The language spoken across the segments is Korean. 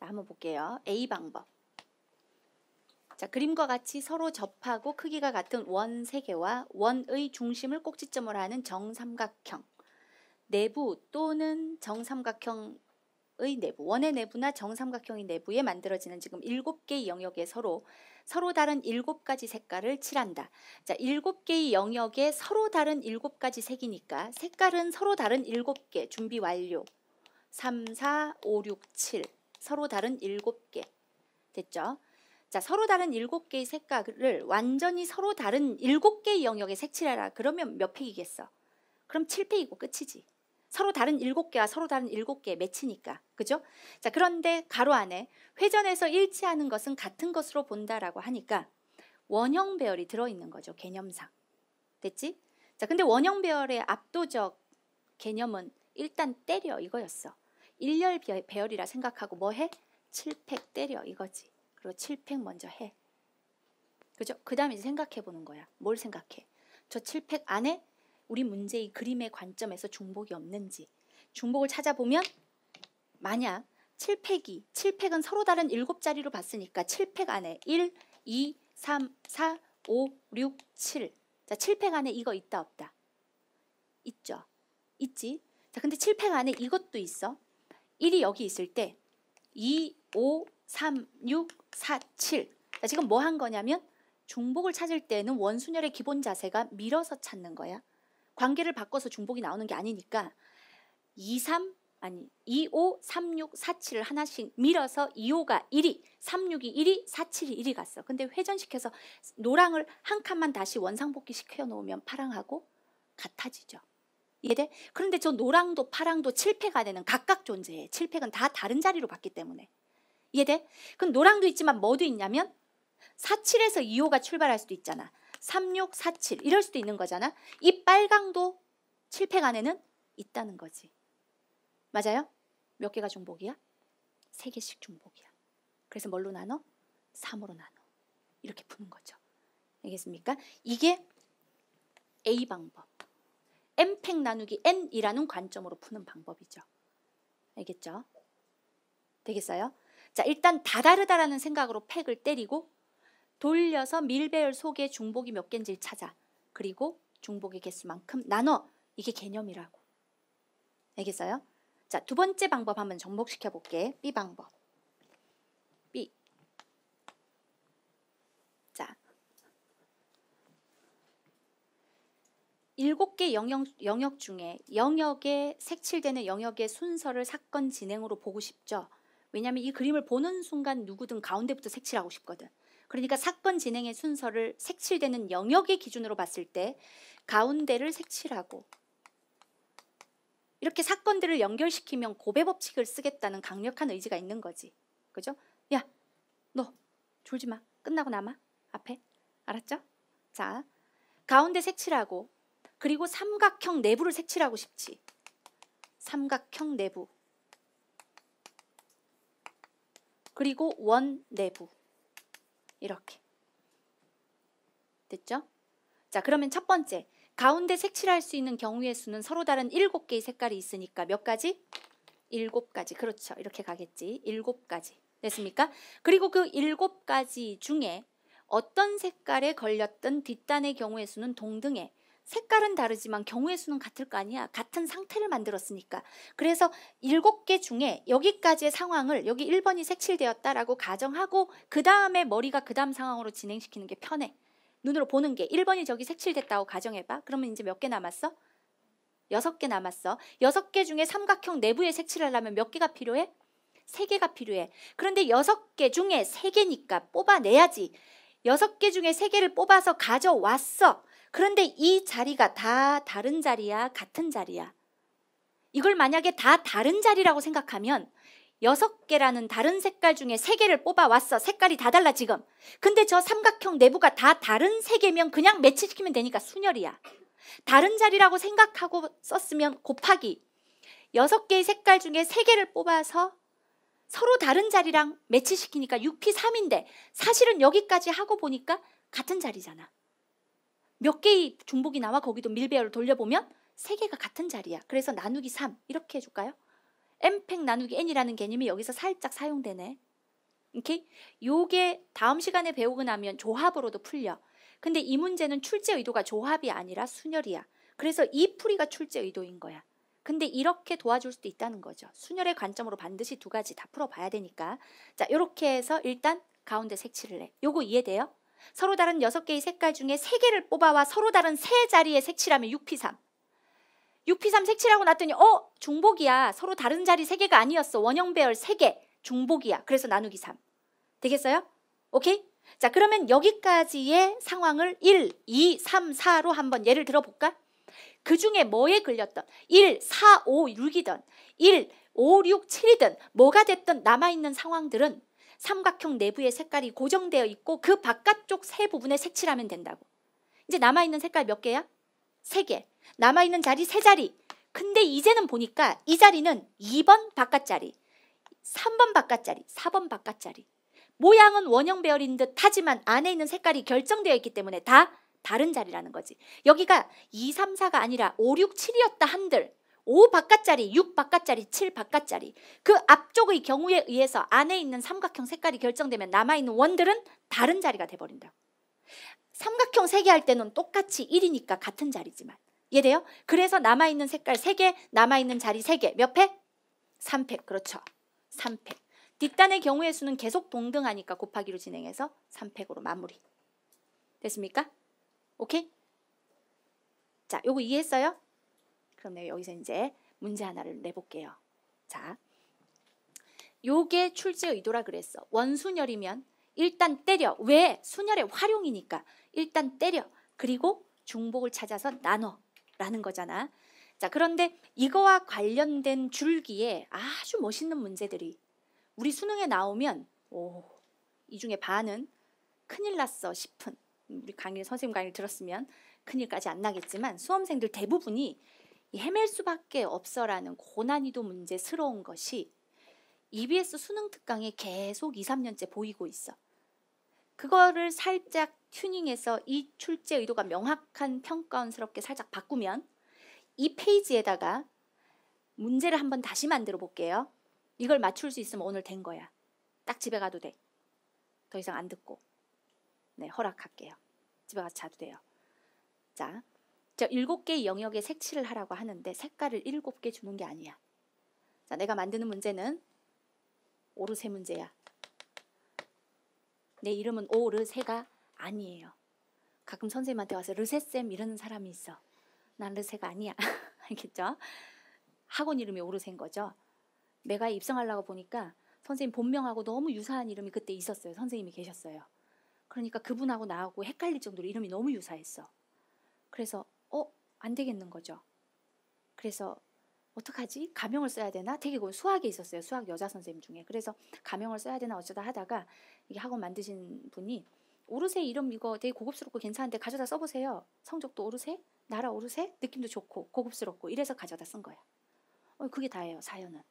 자, 한번 볼게요. A 방법. 자, 그림과 같이 서로 접하고 크기가 같은 원 3개와 원의 중심을 꼭지점으로 하는 정삼각형. 내부 또는 정삼각형의 내부, 원의 내부나 정삼각형의 내부에 만들어지는 지금 7개의 영역에 서로 서로 다른 7가지 색깔을 칠한다. 자, 7개의 영역에 서로 다른 7가지 색이니까 색깔은 서로 다른 7개 준비 완료. 3, 4, 5, 6, 7. 서로 다른 일곱 개 됐죠? 자, 서로 다른 일곱 개의 색깔을 완전히 서로 다른 일곱 개의 영역에 색칠하라. 그러면 몇 팩이겠어? 그럼 7팩이고 끝이지. 서로 다른 일곱 개와 서로 다른 일곱 개 매치니까. 그죠? 자, 그런데 가로 안에 회전에서 일치하는 것은 같은 것으로 본다라고 하니까 원형 배열이 들어 있는 거죠. 개념상. 됐지? 자, 근데 원형 배열의 압도적 개념은 일단 때려 이거였어. 일렬 배열이라 생각하고 뭐 해? 칠팩 때려 이거지. 그리고 칠팩 먼저 해. 그죠? 그 다음에 생각해 보는 거야. 뭘 생각해? 저 칠팩 안에 우리 문제의 그림의 관점에서 중복이 없는지. 중복을 찾아보면 만약 칠팩이 칠팩은 서로 다른 일곱 자리로 봤으니까 칠팩 안에 1, 2, 3, 4, 5, 6, 7. 자, 칠팩 안에 이거 있다 없다. 있죠. 있지. 자, 근데 칠팩 안에 이것도 있어. 1이 여기 있을 때 2, 5, 3, 6, 4, 7 자, 지금 뭐 한 거냐면 중복을 찾을 때는 원순열의 기본 자세가 밀어서 찾는 거야. 관계를 바꿔서 중복이 나오는 게 아니니까 2, 3 아니 2, 5, 3, 6, 4, 7을 하나씩 밀어서 2, 5가 1이 3, 6이 1이 4, 7이 1이 갔어. 근데 회전시켜서 노랑을 한 칸만 다시 원상복귀 시켜놓으면 파랑하고 같아지죠. 이해돼? 그런데 저 노랑도 파랑도 칠팩가 되는 각각 존재해. 칠팩은 다 다른 자리로 봤기 때문에. 이해돼? 그럼 노랑도 있지만 뭐도 있냐면 47에서 2호가 출발할 수도 있잖아. 36, 47 이럴 수도 있는 거잖아. 이 빨강도 칠팩 안에는 있다는 거지. 맞아요? 몇 개가 중복이야? 3 개씩 중복이야. 그래서 뭘로 나눠? 3으로 나눠. 이렇게 푸는 거죠. 알겠습니까? 이게 A 방법. n팩 나누기 n이라는 관점으로 푸는 방법이죠. 알겠죠? 되겠어요? 자, 일단 다 다르다라는 생각으로 팩을 때리고 돌려서 밀배열 속에 중복이 몇 개인지를 찾아. 그리고 중복의 개수만큼 나눠. 이게 개념이라고. 알겠어요? 자, 두 번째 방법 한번 접목시켜 볼게. B 방법. 일곱 개 영역, 영역 중에 영역에 색칠되는 영역의 순서를 사건 진행으로 보고 싶죠. 왜냐하면 이 그림을 보는 순간 누구든 가운데부터 색칠하고 싶거든. 그러니까 사건 진행의 순서를 색칠되는 영역의 기준으로 봤을 때 가운데를 색칠하고 이렇게 사건들을 연결시키면 고배 법칙을 쓰겠다는 강력한 의지가 있는 거지. 그죠? 야, 너 졸지 마. 끝나고 남아. 앞에. 알았죠? 자, 가운데 색칠하고 그리고 삼각형 내부를 색칠하고 싶지. 삼각형 내부. 그리고 원 내부. 이렇게. 됐죠? 자, 그러면 첫 번째. 가운데 색칠할 수 있는 경우의 수는 서로 다른 일곱 개의 색깔이 있으니까 몇 가지? 일곱 가지. 그렇죠. 이렇게 가겠지. 일곱 가지. 됐습니까? 그리고 그 일곱 가지 중에 어떤 색깔에 걸렸던 뒷단의 경우의 수는 동등해. 색깔은 다르지만 경우의 수는 같을 거 아니야. 같은 상태를 만들었으니까. 그래서 일곱 개 중에 여기까지의 상황을 여기 일번이 색칠되었다라고 가정하고 그 다음에 머리가 그 다음 상황으로 진행시키는 게 편해. 눈으로 보는 게 일번이 저기 색칠됐다고 가정해봐. 그러면 이제 몇 개 남았어? 여섯 개 남았어. 여섯 개 중에 삼각형 내부에 색칠하려면 몇 개가 필요해? 세 개가 필요해. 그런데 여섯 개 중에 세 개니까 뽑아내야지. 여섯 개 중에 세 개를 뽑아서 가져왔어. 그런데 이 자리가 다 다른 자리야, 같은 자리야. 이걸 만약에 다 다른 자리라고 생각하면 여섯 개라는 다른 색깔 중에 세 개를 뽑아왔어. 색깔이 다 달라 지금. 근데 저 삼각형 내부가 다 다른 세 개면 그냥 매치시키면 되니까 순열이야. 다른 자리라고 생각하고 썼으면 곱하기. 여섯 개의 색깔 중에 세 개를 뽑아서 서로 다른 자리랑 매치시키니까 6P3인데 사실은 여기까지 하고 보니까 같은 자리잖아. 몇 개의 중복이 나와 거기도 밀배열을 돌려보면 세 개가 같은 자리야. 그래서 나누기 3 이렇게 해줄까요? 엠팩 나누기 n이라는 개념이 여기서 살짝 사용되네. 이렇게 요게 다음 시간에 배우고 나면 조합으로도 풀려. 근데 이 문제는 출제 의도가 조합이 아니라 순열이야. 그래서 이 풀이가 출제 의도인 거야. 근데 이렇게 도와줄 수도 있다는 거죠. 순열의 관점으로 반드시 두 가지 다 풀어봐야 되니까. 자, 이렇게 해서 일단 가운데 색칠을 해. 요거 이해돼요? 서로 다른 여섯 개의 색깔 중에 세개를 뽑아와 서로 다른 세자리에 색칠하면 6P3. 6P3 색칠하고 났더니 어? 중복이야. 서로 다른 자리 세개가 아니었어. 원형 배열 세 개 중복이야. 그래서 나누기 3. 되겠어요? 오케이? 자 그러면 여기까지의 상황을 1, 2, 3, 4로 한번 예를 들어볼까? 그 중에 뭐에 걸렸던 1, 4, 5, 6이든 1, 5, 6, 7이든 뭐가 됐든 남아있는 상황들은 삼각형 내부의 색깔이 고정되어 있고 그 바깥쪽 세 부분에 색칠하면 된다고. 이제 남아있는 색깔 몇 개야? 세 개. 남아있는 자리 세 자리. 근데 이제는 보니까 이 자리는 2번 바깥자리, 3번 바깥자리, 4번 바깥자리. 모양은 원형 배열인 듯 하지만 안에 있는 색깔이 결정되어 있기 때문에 다 다른 자리라는 거지. 여기가 2, 3, 4가 아니라 5, 6, 7이었다 한들 5바깥짜리, 6바깥짜리, 7바깥짜리 그 앞쪽의 경우에 의해서 안에 있는 삼각형 색깔이 결정되면 남아있는 원들은 다른 자리가 돼버린다. 삼각형 3개 할 때는 똑같이 1이니까 같은 자리지만 이해돼요? 그래서 남아있는 색깔 3개, 남아있는 자리 3개 몇 팩? 3팩 그렇죠. 3팩 뒷단의 경우의 수는 계속 동등하니까 곱하기로 진행해서 3팩으로 마무리 됐습니까? 오케이? 자, 요거 이해했어요? 그럼 내 여기서 이제 문제 하나를 내볼게요. 자, 요게 출제 의도라 그랬어. 원순열이면 일단 때려. 왜? 순열의 활용이니까. 일단 때려. 그리고 중복을 찾아서 나눠. 라는 거잖아. 자, 그런데 이거와 관련된 줄기에 아주 멋있는 문제들이 우리 수능에 나오면 오, 이 중에 반은 큰일 났어 싶은 우리 강의 선생님 강의를 들었으면 큰일까지 안 나겠지만 수험생들 대부분이 헤맬 수밖에 없어라는 고난이도 문제스러운 것이 EBS 수능 특강에 계속 2, 3년째 보이고 있어. 그거를 살짝 튜닝해서 이 출제 의도가 명확한 평가원스럽게 살짝 바꾸면 이 페이지에다가 문제를 한번 다시 만들어 볼게요. 이걸 맞출 수 있으면 오늘 된 거야. 딱 집에 가도 돼. 더 이상 안 듣고. 네, 허락할게요. 집에 가서 자도 돼요. 자, 저 일곱 개의 영역에 색칠을 하라고 하는데 색깔을 일곱 개 주는 게 아니야. 자, 내가 만드는 문제는 오르세 문제야. 내 이름은 오르세가 아니에요. 가끔 선생님한테 와서 르세쌤 이러는 사람이 있어. 난 르세가 아니야. 알겠죠? 학원 이름이 오르세인 거죠. 내가 입성하려고 보니까 선생님 본명하고 너무 유사한 이름이 그때 있었어요. 선생님이 계셨어요. 그러니까 그분하고 나하고 헷갈릴 정도로 이름이 너무 유사했어. 그래서 안 되겠는 거죠. 그래서 어떡하지? 가명을 써야 되나? 되게 그건 수학에 있었어요. 수학 여자 선생님 중에. 그래서 가명을 써야 되나 어쩌다 하다가 이게 학원 만드신 분이 오르세 이름 이거 되게 고급스럽고 괜찮은데 가져다 써보세요. 성적도 오르세? 나라 오르세? 느낌도 좋고 고급스럽고 이래서 가져다 쓴 거야. 어, 그게 다예요. 사연은.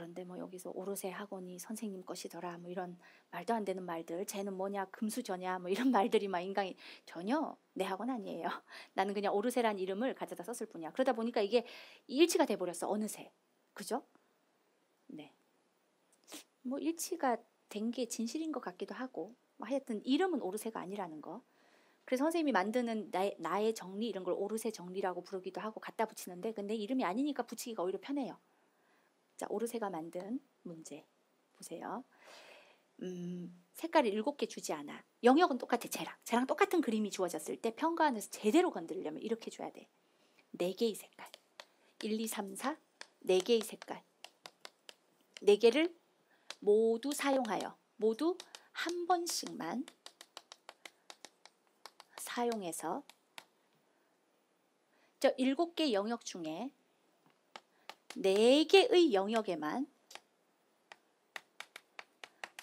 그런데 뭐 여기서 오르세 학원이 선생님 것이더라 뭐 이런 말도 안 되는 말들 쟤는 뭐냐 금수저냐 뭐 이런 말들이 막 인강이 전혀 내 학원 아니에요. 나는 그냥 오르세란 이름을 가져다 썼을 뿐이야. 그러다 보니까 이게 일치가 돼 버렸어 어느새 그죠? 네. 뭐 일치가 된 게 진실인 것 같기도 하고 뭐 하여튼 이름은 오르세가 아니라는 거. 그래서 선생님이 만드는 나의, 나의 정리 이런 걸 오르세 정리라고 부르기도 하고 갖다 붙이는데 근데 이름이 아니니까 붙이기가 오히려 편해요. 자, 오르세가 만든 문제 보세요. 음, 색깔을 일곱 개 주지 않아. 영역은 똑같아, 쟤랑. 쟤랑 똑같은 그림이 주어졌을 때 평가 안에서 제대로 건드리려면 이렇게 줘야 돼. 네 개의 색깔. 1, 2, 3, 4. 네 개의 색깔. 네 개를 모두 사용하여 모두 한 번씩만 사용해서 저 일곱 개 영역 중에 네 개의 영역에만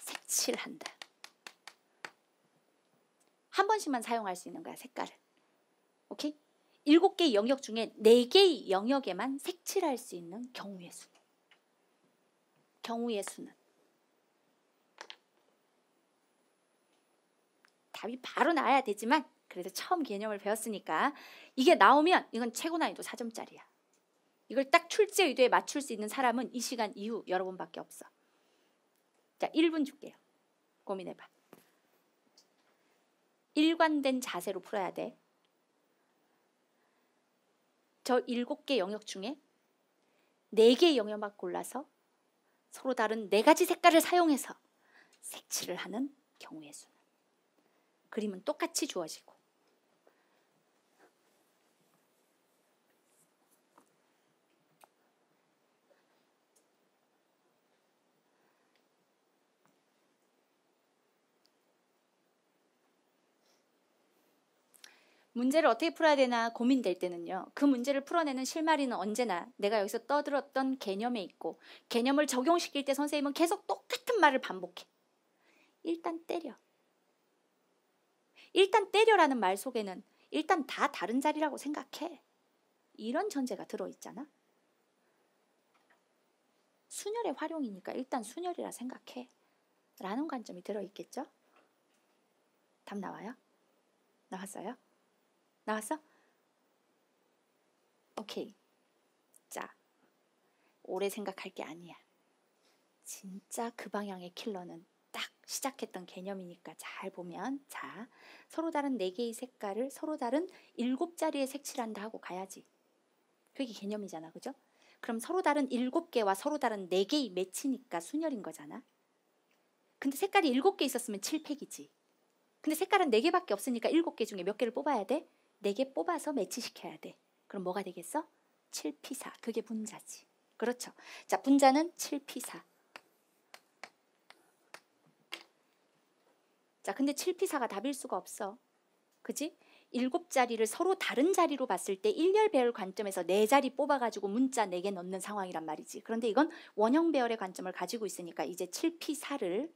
색칠한다. 한 번씩만 사용할 수 있는 거야, 색깔을. 오케이? 일곱 개 영역 중에 네 개의 영역에만 색칠할 수 있는 경우의 수. 경우의 수는 답이 바로 나야 되지만 그래도 처음 개념을 배웠으니까 이게 나오면 이건 최고 난이도 4점짜리야. 이걸 딱 출제 의도에 맞출 수 있는 사람은 이 시간 이후 여러분밖에 없어. 자, 1분 줄게요. 고민해봐. 일관된 자세로 풀어야 돼. 저 일곱 개 영역 중에 네개 영역만 골라서 서로 다른 네 가지 색깔을 사용해서 색칠을 하는 경우의 수는 그림은 똑같이 주어지고 문제를 어떻게 풀어야 되나 고민될 때는요. 그 문제를 풀어내는 실마리는 언제나 내가 여기서 떠들었던 개념에 있고 개념을 적용시킬 때 선생님은 계속 똑같은 말을 반복해. 일단 때려. 일단 때려라는 말 속에는 일단 다 다른 자리라고 생각해. 이런 전제가 들어있잖아. 순열의 활용이니까 일단 순열이라 생각해. 라는 관점이 들어있겠죠? 답 나와요? 나왔어요? 나왔어? 오케이. 자, 오래 생각할 게 아니야. 진짜 그 방향의 킬러는 딱 시작했던 개념이니까 잘 보면 자, 서로 다른 네개의 색깔을 서로 다른 일곱 자리에 색칠한다 하고 가야지. 그게 개념이잖아, 그죠? 그럼 서로 다른 일곱 개와 서로 다른 네개의 매치니까 순열인 거잖아. 근데 색깔이 일곱 개 있었으면 칠팩이지 근데 색깔은 네개밖에 없으니까 일곱 개 중에 몇 개를 뽑아야 돼? 네개 뽑아서 매치시켜야 돼. 그럼 뭐가 되겠어? 7P4. 그게 분자지. 그렇죠. 자, 분자는 7P4. 자, 근데 7P4가 답일 수가 없어. 그지? 일곱 자리를 서로 다른 자리로 봤을 때 일열 배열 관점에서 네 자리 뽑아가지고 문자 네 개 넣는 상황이란 말이지. 그런데 이건 원형 배열의 관점을 가지고 있으니까 이제 7P4를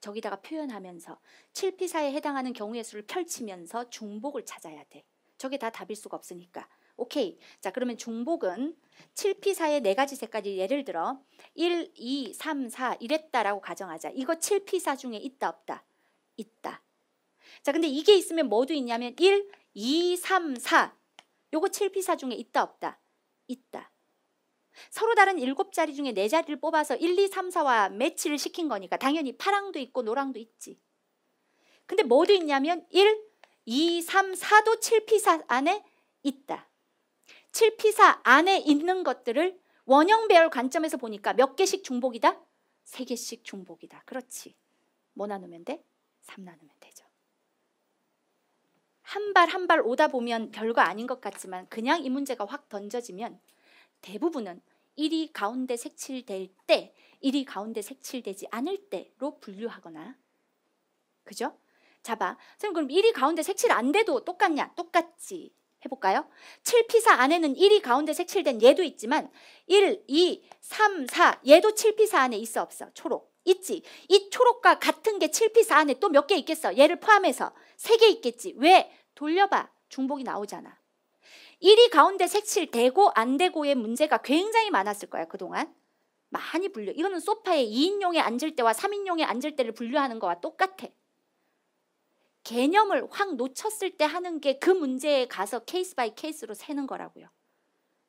저기다가 표현하면서 7P4에 해당하는 경우의 수를 펼치면서 중복을 찾아야 돼. 저게 다 답일 수가 없으니까. 오케이. 자, 그러면 중복은 7P사의 네 가지 색까지 예를 들어 1, 2, 3, 4 이랬다라고 가정하자. 이거 7P사 중에 있다 없다? 있다. 자, 근데 이게 있으면 뭐도 있냐면 1, 2, 3, 4. 요거 7P사 중에 있다 없다? 있다. 서로 다른 일곱 자리 중에 네 자리를 뽑아서 1, 2, 3, 4와 매치를 시킨 거니까 당연히 파랑도 있고 노랑도 있지. 근데 뭐도 있냐면 1, 2, 3, 4도 7피사 안에 있다. 7피사 안에 있는 것들을 원형배열 관점에서 보니까 몇 개씩 중복이다? 3개씩 중복이다. 그렇지. 뭐 나누면 돼? 3 나누면 되죠. 한 발 한 발 오다 보면 별거 아닌 것 같지만 그냥 이 문제가 확 던져지면 대부분은 1이 가운데 색칠될 때 1이 가운데 색칠되지 않을 때로 분류하거나 그죠? 잡아. 선생님 그럼 1이 가운데 색칠 안 돼도 똑같냐? 똑같지. 해볼까요? 7피사 안에는 1이 가운데 색칠된 얘도 있지만 1, 2, 3, 4 얘도 7피사 안에 있어 없어? 초록. 있지. 이 초록과 같은 게 7피사 안에 또 몇 개 있겠어? 얘를 포함해서 3개 있겠지. 왜? 돌려봐. 중복이 나오잖아. 1이 가운데 색칠되고 안 되고의 문제가 굉장히 많았을 거야. 그동안. 많이 분류. 이거는 소파에 2인용에 앉을 때와 3인용에 앉을 때를 분류하는 거와 똑같아. 개념을 확 놓쳤을 때 하는 게 그 문제에 가서 케이스 바이 케이스로 세는 거라고요.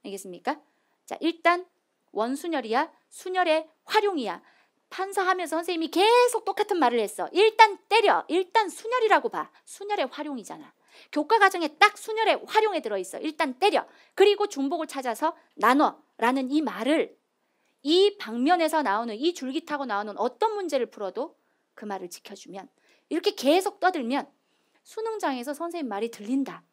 알겠습니까? 자, 일단 원순열이야. 순열의 활용이야. 판사하면서 선생님이 계속 똑같은 말을 했어. 일단 때려. 일단 순열이라고 봐. 순열의 활용이잖아. 교과 과정에 딱 순열의 활용에 들어있어. 일단 때려. 그리고 중복을 찾아서 나눠. 라는 이 말을 이 방면에서 나오는 이 줄기 타고 나오는 어떤 문제를 풀어도 그 말을 지켜주면 이렇게 계속 떠들면 수능장에서 선생님 말이 들린다.